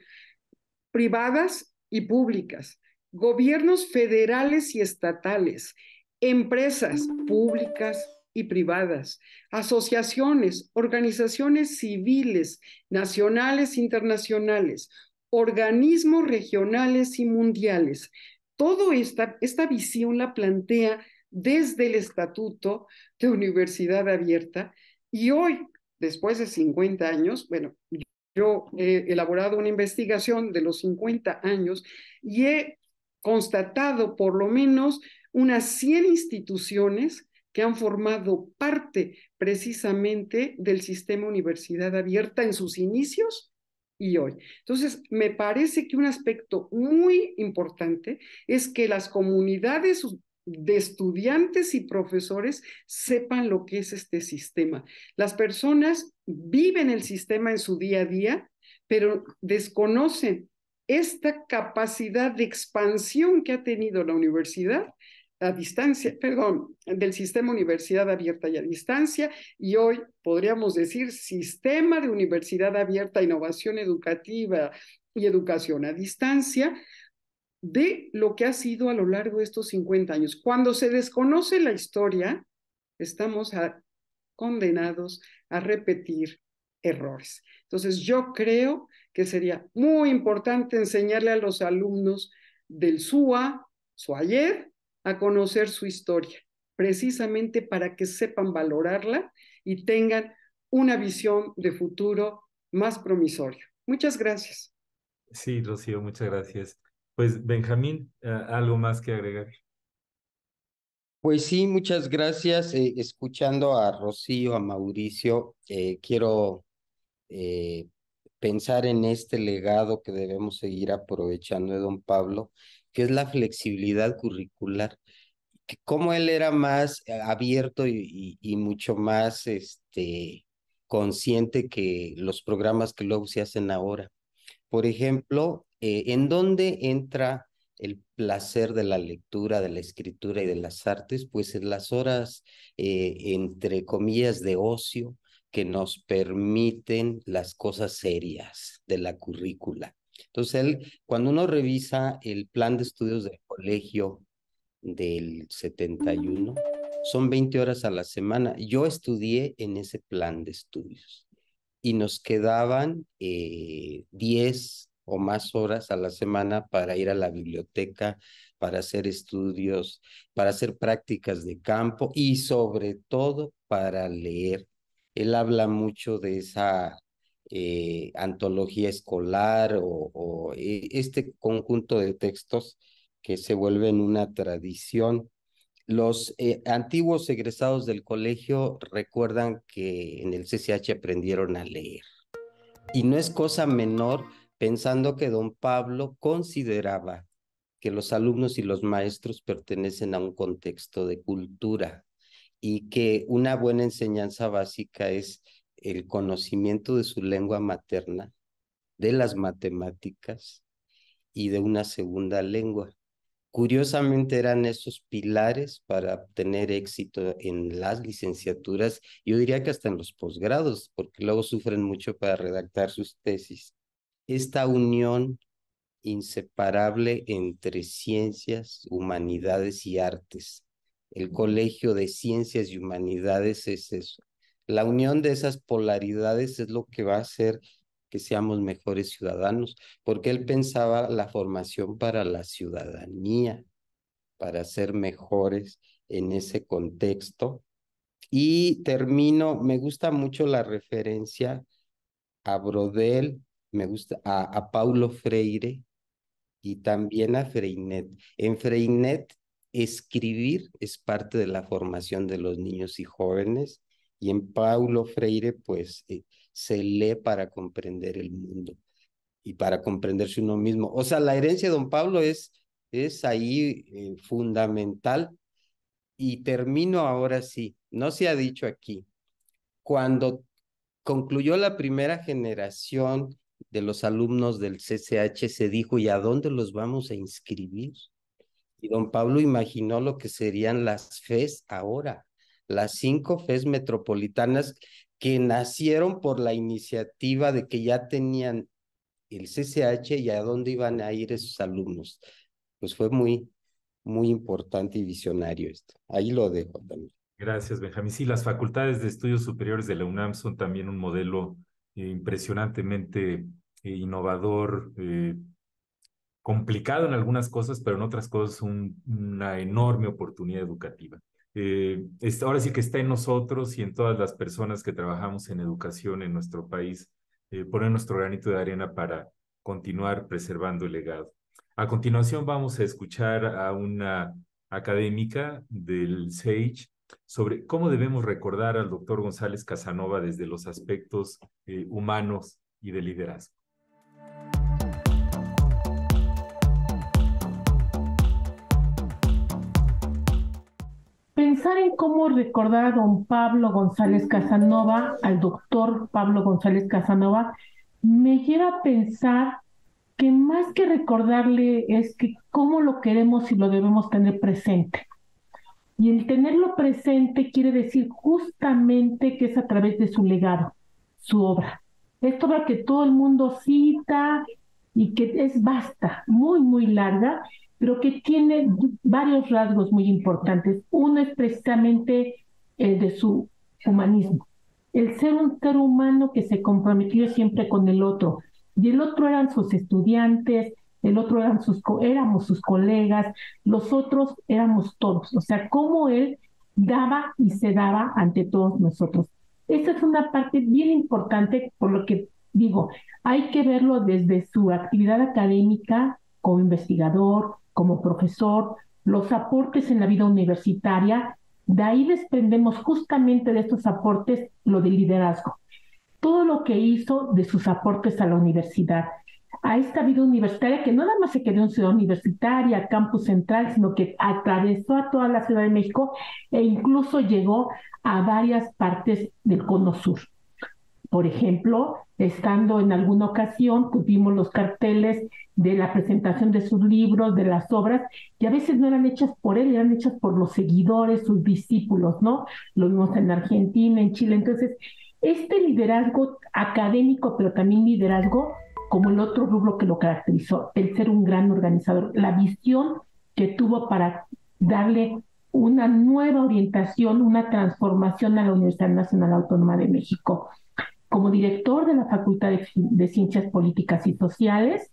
[SPEAKER 3] privadas y públicas, gobiernos federales y estatales, empresas públicas, y privadas, asociaciones, organizaciones civiles, nacionales, internacionales, organismos regionales y mundiales. Todo esta, esta visión la plantea desde el Estatuto de Universidad Abierta y hoy, después de 50 años, bueno, yo he elaborado una investigación de los 50 años y he constatado por lo menos unas 100 instituciones que han formado parte precisamente del sistema universidad abierta en sus inicios y hoy. Entonces, me parece que un aspecto muy importante es que las comunidades de estudiantes y profesores sepan lo que es este sistema. Las personas viven el sistema en su día a día, pero desconocen esta capacidad de expansión que ha tenido la universidad a distancia, perdón, del sistema universidad abierta y a distancia, y hoy podríamos decir sistema de universidad abierta, innovación educativa y educación a distancia, de lo que ha sido a lo largo de estos 50 años. Cuando se desconoce la historia, estamos condenados a repetir errores. Entonces, yo creo que sería muy importante enseñarle a los alumnos del SUA, SUAYER, a conocer su historia, precisamente para que sepan valorarla y tengan una visión de futuro más promisoria. Muchas gracias.
[SPEAKER 1] Sí, Rocío, muchas gracias. Pues Benjamín, eh, ¿algo más que agregar?
[SPEAKER 5] Pues sí, muchas gracias. Eh, escuchando a Rocío, a Mauricio, eh, quiero pensar en este legado que debemos seguir aprovechando de don Pablo que es la flexibilidad curricular. Que como él era más eh, abierto y, mucho más este, consciente que los programas que luego se hacen ahora. Por ejemplo, eh, ¿en dónde entra el placer de la lectura, de la escritura y de las artes? Pues en las horas, eh, entre comillas, de ocio que nos permiten las cosas serias de la currícula. Entonces, él, cuando uno revisa el plan de estudios del colegio del 71, son 20 horas a la semana. Yo estudié en ese plan de estudios y nos quedaban eh, 10 o más horas a la semana para ir a la biblioteca, para hacer estudios, para hacer prácticas de campo y sobre todo para leer. Él habla mucho de esa eh, antología escolar o, eh, este conjunto de textos que se vuelven una tradición. Los eh, antiguos egresados del colegio recuerdan que en el CCH aprendieron a leer. Y no es cosa menor pensando que don Pablo consideraba que los alumnos y los maestros pertenecen a un contexto de cultura y que una buena enseñanza básica es el conocimiento de su lengua materna, de las matemáticas y de una segunda lengua. Curiosamente eran esos pilares para obtener éxito en las licenciaturas, yo diría que hasta en los posgrados, porque luego sufren mucho para redactar sus tesis. Esta unión inseparable entre ciencias, humanidades y artes. El Colegio de Ciencias y Humanidades es eso, la unión de esas polaridades es lo que va a hacer que seamos mejores ciudadanos, porque él pensaba la formación para la ciudadanía, para ser mejores en ese contexto. Y termino, me gusta mucho la referencia a Brodel, me gusta a Paulo Freire y también a Freinet. En Freinet, escribir es parte de la formación de los niños y jóvenes y en Paulo Freire, pues, eh, se lee para comprender el mundo y para comprenderse uno mismo. O sea, la herencia de don Pablo es, es ahí eh, fundamental. Y termino ahora sí, no se ha dicho aquí, cuando concluyó la primera generación de los alumnos del CCH, se dijo, ¿y a dónde los vamos a inscribir? Y don Pablo imaginó lo que serían las FES ahora las cinco FES metropolitanas que nacieron por la iniciativa de que ya tenían el CCH y a dónde iban a ir esos alumnos. Pues fue muy, muy importante y visionario esto. Ahí lo dejo también.
[SPEAKER 1] Gracias, Benjamín. Sí, las facultades de estudios superiores de la UNAM son también un modelo eh, impresionantemente eh, innovador, eh, complicado en algunas cosas, pero en otras cosas una enorme oportunidad educativa. Eh, es, ahora sí que está en nosotros y en todas las personas que trabajamos en educación en nuestro país, eh, poner nuestro granito de arena para continuar preservando el legado. A continuación vamos a escuchar a una académica del SAGE sobre cómo debemos recordar al doctor González Casanova desde los aspectos eh, humanos y de liderazgo.
[SPEAKER 4] pensar en cómo recordar a don Pablo González Casanova, al doctor Pablo González Casanova, me lleva a pensar que más que recordarle es que cómo lo queremos y lo debemos tener presente. Y el tenerlo presente quiere decir justamente que es a través de su legado, su obra. Esta obra que todo el mundo cita y que es vasta, muy, muy larga, pero que tiene varios rasgos muy importantes. Uno es precisamente el de su humanismo, el ser un ser humano que se comprometió siempre con el otro. Y el otro eran sus estudiantes, el otro eran sus, éramos sus colegas, los otros éramos todos. O sea, cómo él daba y se daba ante todos nosotros. Esa es una parte bien importante, por lo que digo, hay que verlo desde su actividad académica como investigador, como profesor, los aportes en la vida universitaria, de ahí desprendemos justamente de estos aportes lo del liderazgo, todo lo que hizo de sus aportes a la universidad, a esta vida universitaria que no nada más se quedó en Ciudad Universitaria, Campus Central, sino que atravesó a toda la Ciudad de México e incluso llegó a varias partes del Cono Sur. Por ejemplo, estando en alguna ocasión, pues, vimos los carteles de la presentación de sus libros, de las obras, que a veces no eran hechas por él, eran hechas por los seguidores, sus discípulos, ¿no? Lo vimos en Argentina, en Chile. Entonces, este liderazgo académico, pero también liderazgo como el otro rubro que lo caracterizó, el ser un gran organizador, la visión que tuvo para darle una nueva orientación, una transformación a la Universidad Nacional Autónoma de México como director de la Facultad de, Ciencias Políticas y Sociales,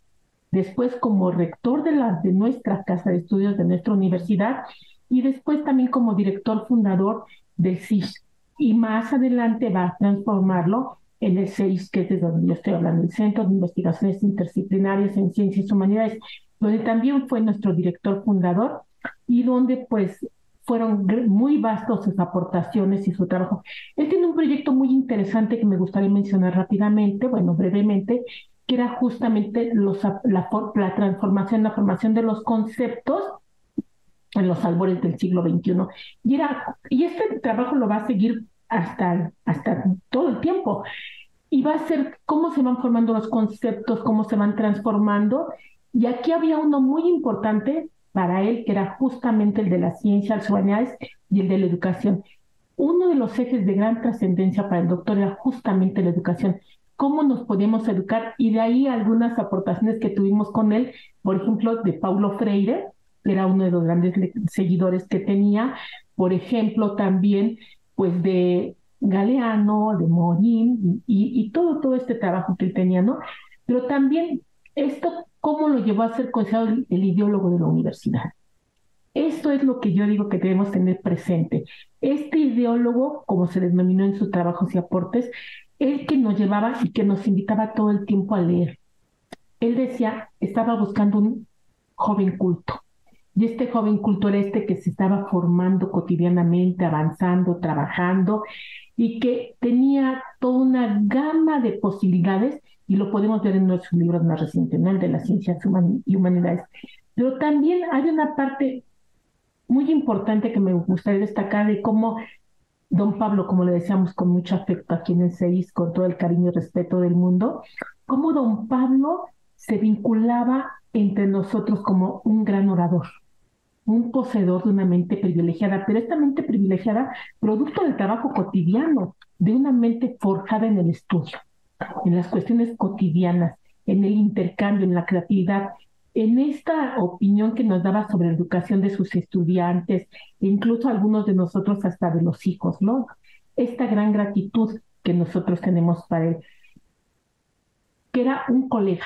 [SPEAKER 4] después como rector de, de nuestra casa de estudios de nuestra universidad y después también como director fundador del CIS. Y más adelante va a transformarlo en el CIS, que es de donde yo estoy hablando, el Centro de Investigaciones Interdisciplinarias en Ciencias y Humanidades, donde también fue nuestro director fundador y donde pues fueron muy vastos sus aportaciones y su trabajo. Él tiene un proyecto muy interesante que me gustaría mencionar rápidamente, bueno, brevemente, que era justamente la, transformación, la formación de los conceptos en los albores del siglo XXI. Y, era, y este trabajo lo va a seguir hasta, hasta todo el tiempo. Y va a ser cómo se van formando los conceptos, cómo se van transformando. Y aquí había uno muy importante para él, que era justamente el de la las ciencias humanidades y el de la educación. Uno de los ejes de gran trascendencia para el doctor era justamente la educación, cómo nos podíamos educar y de ahí algunas aportaciones que tuvimos con él, por ejemplo, de Paulo Freire, que era uno de los grandes seguidores que tenía, por ejemplo, también pues de Galeano, de Morín y, todo, todo este trabajo que él tenía, ¿no? Pero también esto, ¿cómo lo llevó a ser considerado el, ideólogo de la universidad? Esto es lo que yo digo que debemos tener presente. Este ideólogo, como se denominó en sus trabajos y aportes, el que nos llevaba y que nos invitaba todo el tiempo a leer. Él decía, estaba buscando un joven culto. Y este joven culto era este que se estaba formando cotidianamente, avanzando, trabajando, y que tenía toda una gama de posibilidades y lo podemos ver en nuestros libros más recientes, ¿no? el de las ciencias y humanidades. Pero también hay una parte muy importante que me gustaría destacar de cómo don Pablo, como le decíamos con mucho afecto a en el con todo el cariño y respeto del mundo, cómo don Pablo se vinculaba entre nosotros como un gran orador, un poseedor de una mente privilegiada, pero esta mente privilegiada producto del trabajo cotidiano, de una mente forjada en el estudio en las cuestiones cotidianas, en el intercambio, en la creatividad. En esta opinión que nos daba sobre la educación de sus estudiantes, incluso algunos de nosotros hasta de los hijos, ¿no? Esta gran gratitud que nosotros tenemos para él, que era un colega,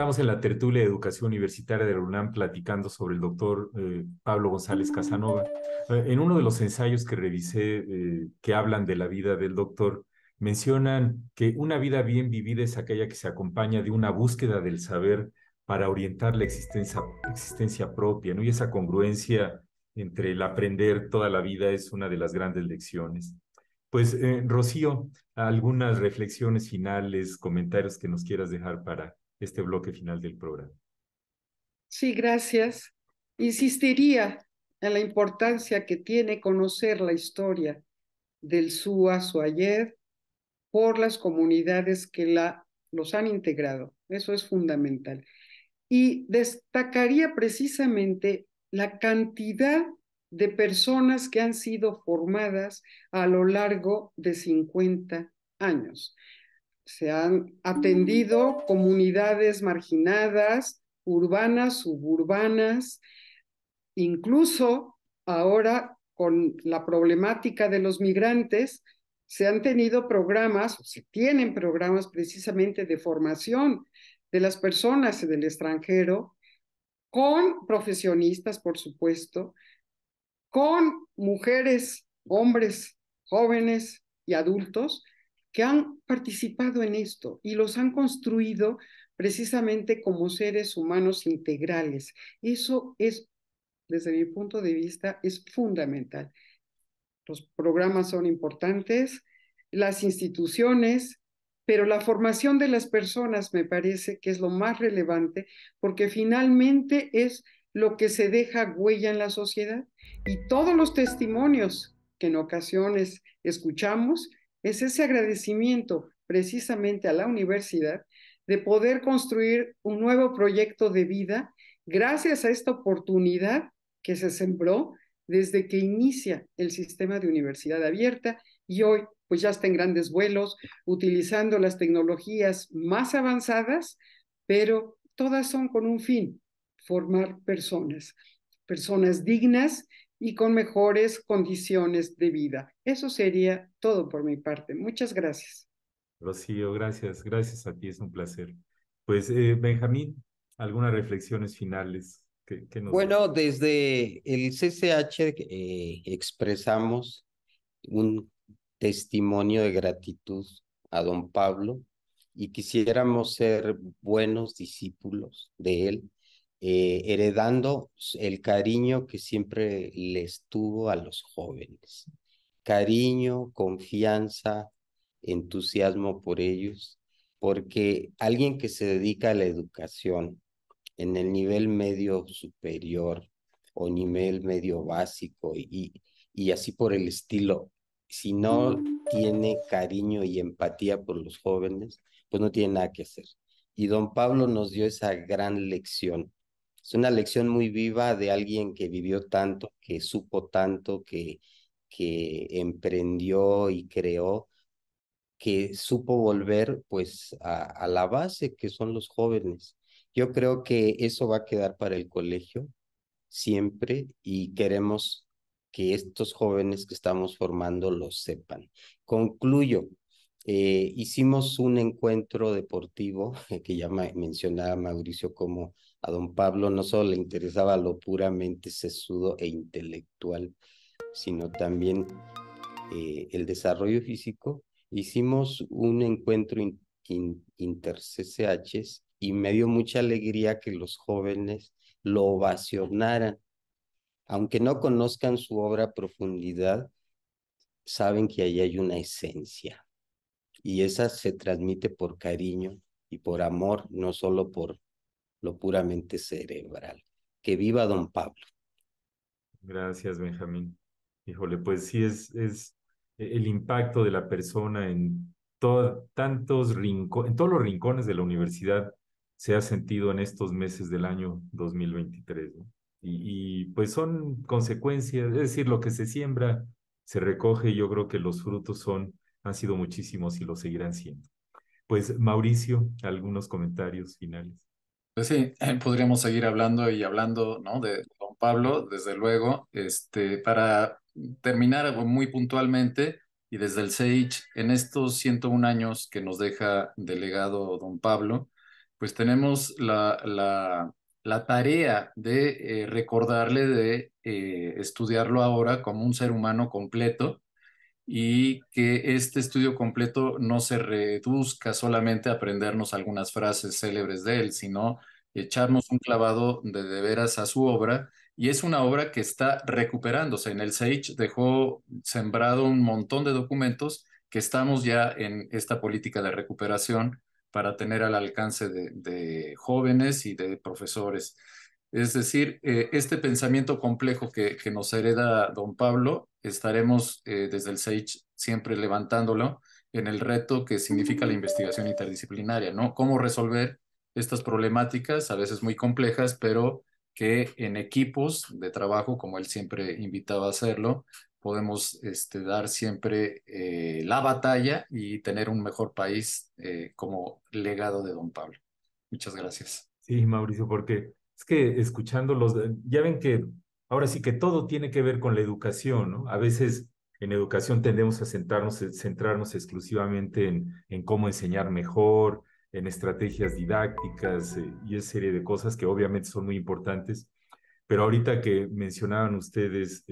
[SPEAKER 1] Estamos en la tertulia de educación universitaria de la UNAM platicando sobre el doctor eh, Pablo González Casanova. Eh, en uno de los ensayos que revisé eh, que hablan de la vida del doctor, mencionan que una vida bien vivida es aquella que se acompaña de una búsqueda del saber para orientar la existencia, existencia propia, ¿no? Y esa congruencia entre el aprender toda la vida es una de las grandes lecciones. Pues, Rocío, algunas reflexiones finales, comentarios que nos quieras dejar para este bloque final del programa.
[SPEAKER 3] Sí, gracias. Insistiría en la importancia que tiene conocer la historia del SUA ayer por las comunidades que la, los han integrado. Eso es fundamental. Y destacaría precisamente la cantidad de personas que han sido formadas a lo largo de 50 años se han atendido comunidades marginadas, urbanas, suburbanas, incluso ahora con la problemática de los migrantes, se han tenido programas, se tienen programas precisamente de formación de las personas del extranjero, con profesionistas, por supuesto, con mujeres, hombres, jóvenes y adultos, que han participado en esto y los han construido precisamente como seres humanos integrales. Eso es, desde mi punto de vista, es fundamental. Los programas son importantes, las instituciones, pero la formación de las personas me parece que es lo más relevante porque finalmente es lo que se deja huella en la sociedad y todos los testimonios que en ocasiones escuchamos es ese agradecimiento precisamente a la universidad de poder construir un nuevo proyecto de vida gracias a esta oportunidad que se sembró desde que inicia el sistema de universidad abierta y hoy pues ya está en grandes vuelos, utilizando las tecnologías más avanzadas, pero todas son con un fin, formar personas, personas dignas y con mejores condiciones de vida. Eso sería todo por mi parte. Muchas gracias.
[SPEAKER 1] Rocío, gracias. Gracias a ti, es un placer. Pues, eh, Benjamín, algunas reflexiones finales.
[SPEAKER 4] bueno,
[SPEAKER 5] desde el CCH eh, expresamos un testimonio de gratitud a don Pablo y quisiéramos ser buenos discípulos de él eh, heredando el cariño que siempre les tuvo a los jóvenes. Cariño, confianza, entusiasmo por ellos, porque alguien que se dedica a la educación en el nivel medio superior o nivel medio básico y, y así por el estilo, si no tiene cariño y empatía por los jóvenes, pues no tiene nada que hacer. Y don Pablo nos dio esa gran lección es una lección muy viva de alguien que vivió tanto, que supo tanto, que, que emprendió y creó, que supo volver pues a, la base que son los jóvenes. Yo creo que eso va a quedar para el colegio siempre y queremos que estos jóvenes que estamos formando lo sepan. Concluyo, eh, hicimos un encuentro deportivo [laughs] que ya mencionaba Mauricio como a don Pablo no solo le interesaba lo puramente sesudo e intelectual, sino también eh, el desarrollo físico. Hicimos un encuentro in, y me dio mucha alegría que los jóvenes lo ovacionaran. Aunque no conozcan su obra a profundidad, saben que ahí hay una esencia y esa se transmite por cariño y por amor, no solo por lo puramente cerebral. Que viva don Pablo.
[SPEAKER 1] Gracias, Benjamín.
[SPEAKER 5] Híjole, pues sí
[SPEAKER 1] es, es el impacto de la persona en tantos en todos los rincones de la universidad se ha sentido en estos meses del año 2023. Y, y, pues son consecuencias, es decir, lo que se siembra se recoge y yo creo que los frutos son, han sido muchísimos y lo seguirán siendo. Pues Mauricio, algunos comentarios finales.
[SPEAKER 2] Pues sí, [laughs] podríamos seguir hablando y hablando, ¿no? De don Pablo, desde luego, este, para terminar eh, muy puntualmente y desde el SEICH, en estos 101 años que nos deja delegado don Pablo, pues tenemos la, la, la tarea de eh, recordarle, de eh, estudiarlo ahora como un ser humano completo, y que este estudio completo no se reduzca solamente a aprendernos algunas frases célebres de él, sino echarnos un clavado de, de veras a su obra. Y es una obra que está recuperándose. En el Sage dejó sembrado un montón de documentos que estamos ya en esta política de recuperación para tener al alcance de jóvenes y de profesores. Es decir, eh, este pensamiento complejo que, nos hereda don Pablo, estaremos eh, desde el SAGE siempre levantándolo en el reto que significa la investigación interdisciplinaria, ¿no? Cómo resolver estas problemáticas, a veces muy complejas, pero que en equipos de trabajo, como él siempre invitaba a hacerlo, podemos este, dar siempre eh, la batalla y tener un mejor país como legado de don Pablo. Muchas gracias.
[SPEAKER 1] Sí, Mauricio, porque es que escuchándolos, eh, ya ven que ahora sí que todo tiene que ver con la educación, ¿no? A veces en educación tendemos a centrarnos, eh, centrarnos exclusivamente en, en cómo enseñar mejor, en estrategias didácticas eh, y esa serie de cosas que obviamente son muy importantes. Pero ahorita que mencionaban ustedes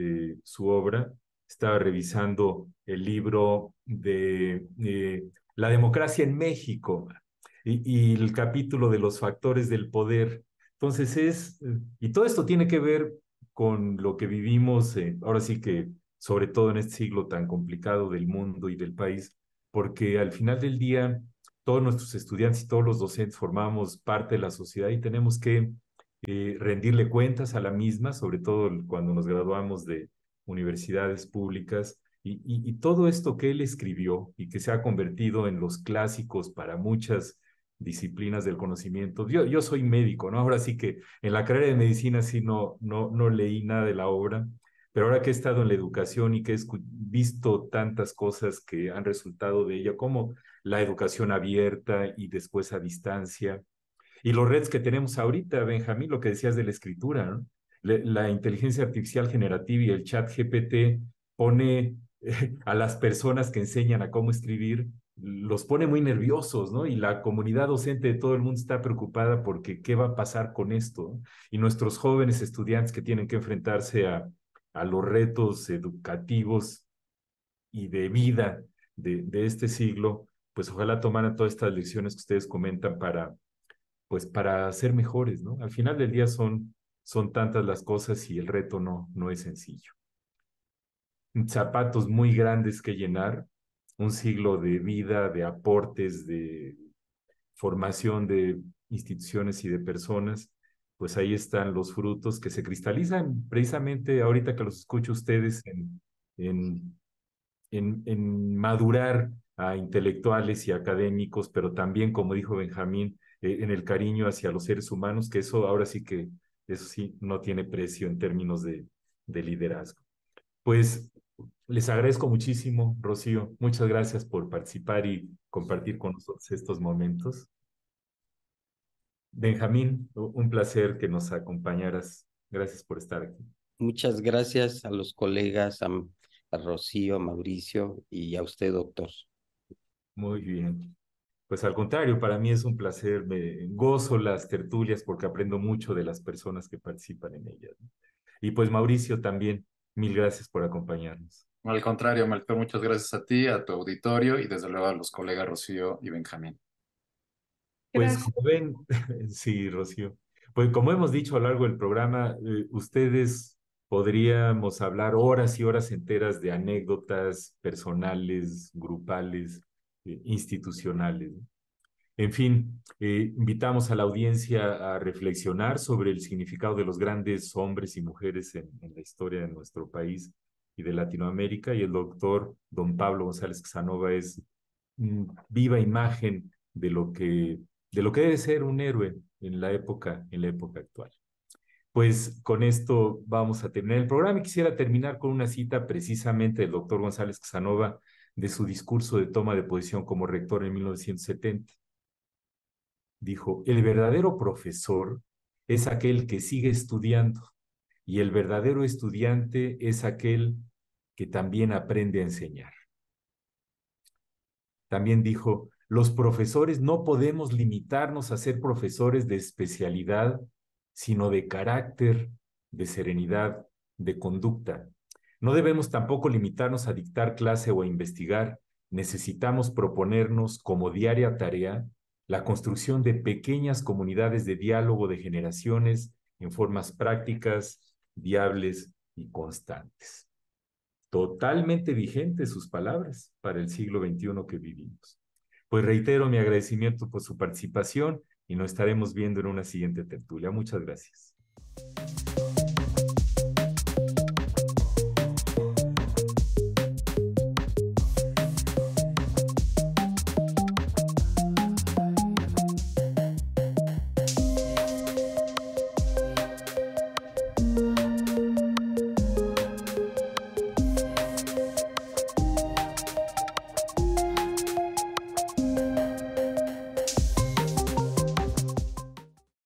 [SPEAKER 1] su obra, estaba revisando el libro de La democracia en México y, y, el capítulo de los factores del poder. Entonces es, eh, y todo esto tiene que ver con lo que vivimos, eh, ahora sí que sobre todo en este siglo tan complicado del mundo y del país, porque al final del día todos nuestros estudiantes y todos los docentes formamos parte de la sociedad y tenemos que eh, rendirle cuentas a la misma, sobre todo cuando nos graduamos de universidades públicas. y todo esto que él escribió y que se ha convertido en los clásicos para muchas disciplinas del conocimiento. Yo, soy médico, ¿no? Ahora sí que en la carrera de medicina sí no, no, no leí nada de la obra, pero ahora que he estado en la educación y que he visto tantas cosas que han resultado de ella, como la educación abierta y después a distancia, y los redes que tenemos ahorita, Benjamín, lo que decías de la escritura, ¿no? la inteligencia artificial generativa y el chat GPT pone [laughs] a las personas que enseñan a cómo escribir los pone muy nerviosos, ¿no? Y la comunidad docente de todo el mundo está preocupada porque qué va a pasar con esto. Y nuestros jóvenes estudiantes que tienen que enfrentarse a, los retos educativos y de vida de, este siglo, pues ojalá tomaran todas estas lecciones que ustedes comentan para, pues para ser mejores, ¿no? Al final del día son, son tantas las cosas y el reto no, no es sencillo. Zapatos muy grandes que llenar, un siglo de vida, de aportes, de formación de instituciones y de personas, pues ahí están los frutos que se cristalizan precisamente ahorita que los escucho ustedes en, en, en, madurar a intelectuales y académicos, pero también, como dijo Benjamín, eh, en el cariño hacia los seres humanos, que eso ahora sí que, eso sí, no tiene precio en términos de, de liderazgo. Pues les agradezco muchísimo, Rocío. Muchas gracias por participar y compartir con nosotros estos momentos. Benjamín, un placer que nos acompañaras.
[SPEAKER 5] Gracias por estar aquí. Muchas gracias a los colegas, a, Rocío, a Mauricio y a usted, doctor. Muy bien. Pues al contrario,
[SPEAKER 1] para mí es un placer, me gozo las tertulias porque aprendo mucho de las personas que participan en ellas. Y pues Mauricio también,
[SPEAKER 2] mil gracias por acompañarnos. Al contrario, Melchor, muchas gracias a ti, a tu auditorio y desde luego a los colegas Rocío y Benjamín. Pues como ven, [laughs] sí, Rocío. Pues como hemos dicho a lo largo del
[SPEAKER 1] programa, eh, ustedes podríamos hablar horas y horas enteras de anécdotas personales, grupales, eh, institucionales. En fin, eh, invitamos a la audiencia a reflexionar sobre el significado de los grandes hombres y mujeres en la historia de nuestro país y de Latinoamérica, y el doctor don Pablo González Casanova es viva imagen de lo que, de lo que debe ser un héroe en la época, en la época actual. Pues con esto vamos a terminar el programa y quisiera terminar con una cita precisamente del doctor González Casanova de su discurso de toma de posición como rector en 1970. Dijo, el verdadero profesor es aquel que sigue estudiando y el verdadero estudiante es aquel que también aprende a enseñar. También dijo, los profesores no podemos limitarnos a ser profesores de especialidad, sino de carácter, de serenidad, de conducta. No debemos tampoco limitarnos a dictar clase o a investigar. Necesitamos proponernos como diaria tarea la construcción de pequeñas comunidades de diálogo de generaciones en formas prácticas, viables y constantes totalmente vigentes sus palabras para el siglo XXI que vivimos. Pues reitero mi agradecimiento por su participación y nos estaremos viendo en una siguiente tertulia. Muchas gracias.